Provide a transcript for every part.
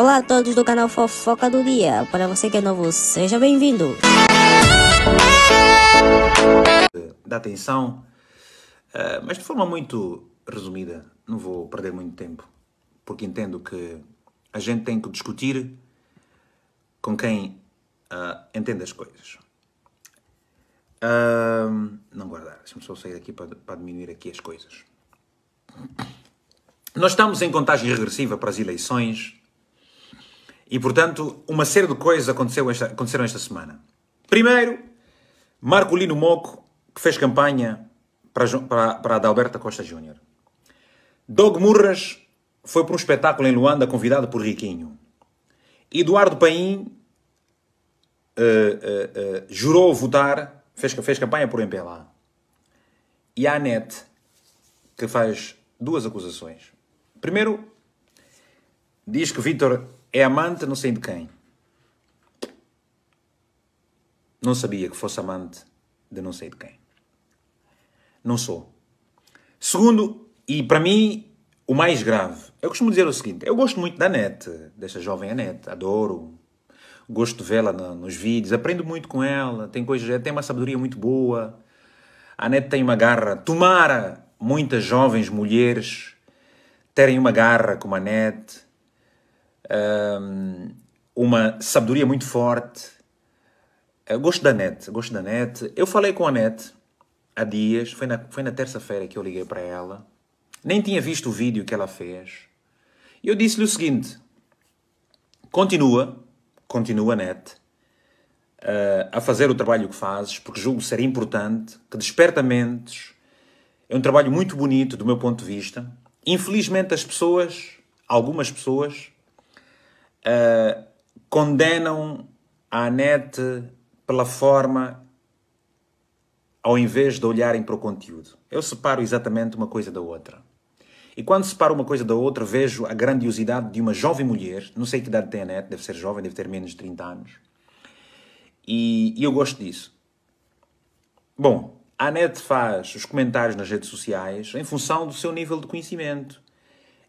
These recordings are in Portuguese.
Olá a todos do canal Fofoca do Dia. Para você que é novo, seja bem-vindo. Da atenção, eh, mas de forma muito resumida, não vou perder muito tempo, porque entendo que a gente tem que discutir com quem uh, entende as coisas. Uh, não guardar, deixa-me só sair aqui para, para diminuir aqui as coisas. Nós estamos em contagem regressiva para as eleições e, portanto, uma série de coisas aconteceu esta, aconteceram esta semana. Primeiro, Marcolino Moco, que fez campanha para, para, para a Dalberta Costa Júnior. Doug Murras foi para um espetáculo em Luanda, convidado por Riquinho. Eduardo Paim uh, uh, uh, jurou votar, fez, fez campanha por MPLA. E a Anete, que faz duas acusações. Primeiro, diz que Vítor é amante não sei de quem. Não sabia que fosse amante de não sei de quem. Não sou. Segundo, e para mim, o mais grave, eu costumo dizer o seguinte: eu gosto muito da net, desta jovem Anete, adoro, gosto de vê-la nos vídeos, aprendo muito com ela, tem coisas, tem uma sabedoria muito boa. A Net tem uma garra. Tomara muitas jovens mulheres terem uma garra como a Anete uma sabedoria muito forte. Eu ah, gosto da net, gosto da net. Eu falei com a net há dias, foi na, foi na terça-feira que eu liguei para ela. Nem tinha visto o vídeo que ela fez. E eu disse-lhe o seguinte: continua, continua, net, uh, a fazer o trabalho que fazes, porque julgo ser importante, que desperta mentes. É um trabalho muito bonito do meu ponto de vista. Infelizmente, as pessoas, algumas pessoas, uh, condenam a net pela forma ao invés de olharem para o conteúdo. Eu separo exatamente uma coisa da outra. E quando separo uma coisa da outra, vejo a grandiosidade de uma jovem mulher, não sei que idade tem a net, deve ser jovem, deve ter menos de 30 anos, e, e eu gosto disso. Bom, a net faz os comentários nas redes sociais em função do seu nível de conhecimento,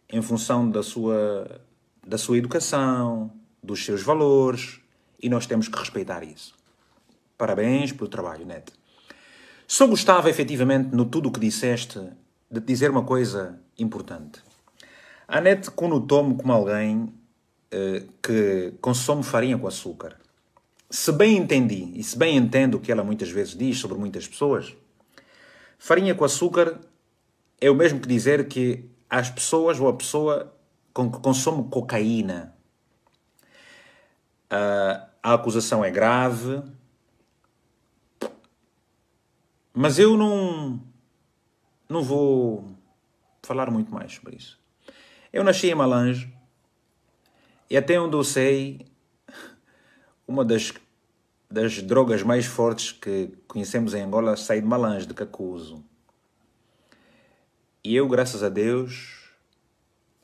em função da sua da sua educação, dos seus valores, e nós temos que respeitar isso. Parabéns pelo trabalho, Net. Só gostava, efetivamente, no tudo o que disseste, de te dizer uma coisa importante. A Nete conotou-me como alguém eh, que consome farinha com açúcar. Se bem entendi, e se bem entendo o que ela muitas vezes diz sobre muitas pessoas, farinha com açúcar é o mesmo que dizer que as pessoas ou a pessoa consumo cocaína. Uh, a acusação é grave, mas eu não, não vou falar muito mais sobre isso. Eu nasci em Malange e até onde eu sei, uma das, das drogas mais fortes que conhecemos em Angola sai de Malange, de Cacuzo. E eu, graças a Deus,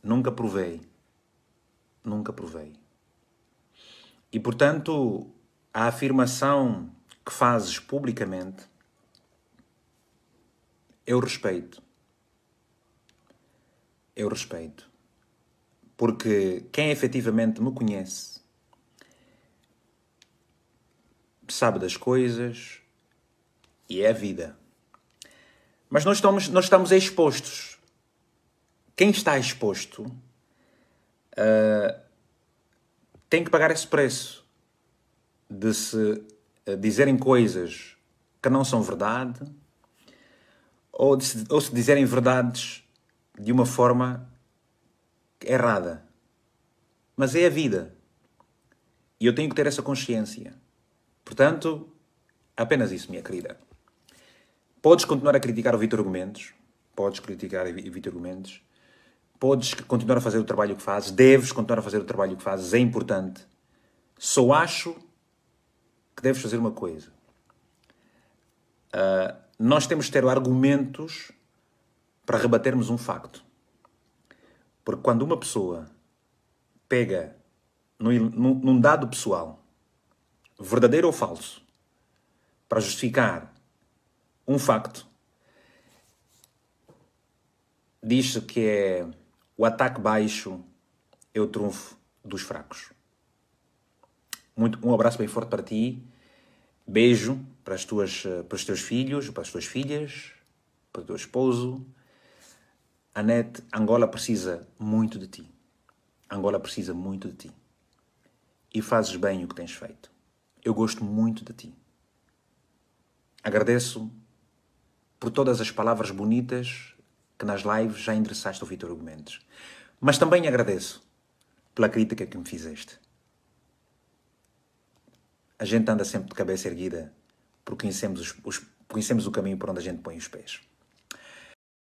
Nunca provei. Nunca provei. E portanto, a afirmação que fazes publicamente, eu respeito. Eu respeito. Porque quem efetivamente me conhece sabe das coisas e é a vida. Mas nós estamos, nós estamos expostos quem está exposto uh, tem que pagar esse preço de se uh, dizerem coisas que não são verdade ou, se, ou se dizerem verdades de uma forma errada. Mas é a vida. E eu tenho que ter essa consciência. Portanto, apenas isso, minha querida. Podes continuar a criticar o Vitor Argumentos, Podes criticar o Vitor Argumentos. Podes continuar a fazer o trabalho que fazes, deves continuar a fazer o trabalho que fazes, é importante. Só acho que deves fazer uma coisa. Uh, nós temos que ter argumentos para rebatermos um facto. Porque quando uma pessoa pega num, num dado pessoal, verdadeiro ou falso, para justificar um facto, diz-se que é o ataque baixo é o trunfo dos fracos. Muito, um abraço bem forte para ti. Beijo para, as tuas, eh, para os teus filhos, para as tuas filhas, para o teu esposo. Anete, Angola precisa muito de ti. Angola precisa muito de ti. E fazes bem o que tens feito. Eu gosto muito de ti. Agradeço por todas as palavras bonitas que nas lives já endereçaste ao Vitor argumentos, Mas também agradeço pela crítica que me fizeste. A gente anda sempre de cabeça erguida porque conhecemos, os, os, conhecemos o caminho por onde a gente põe os pés.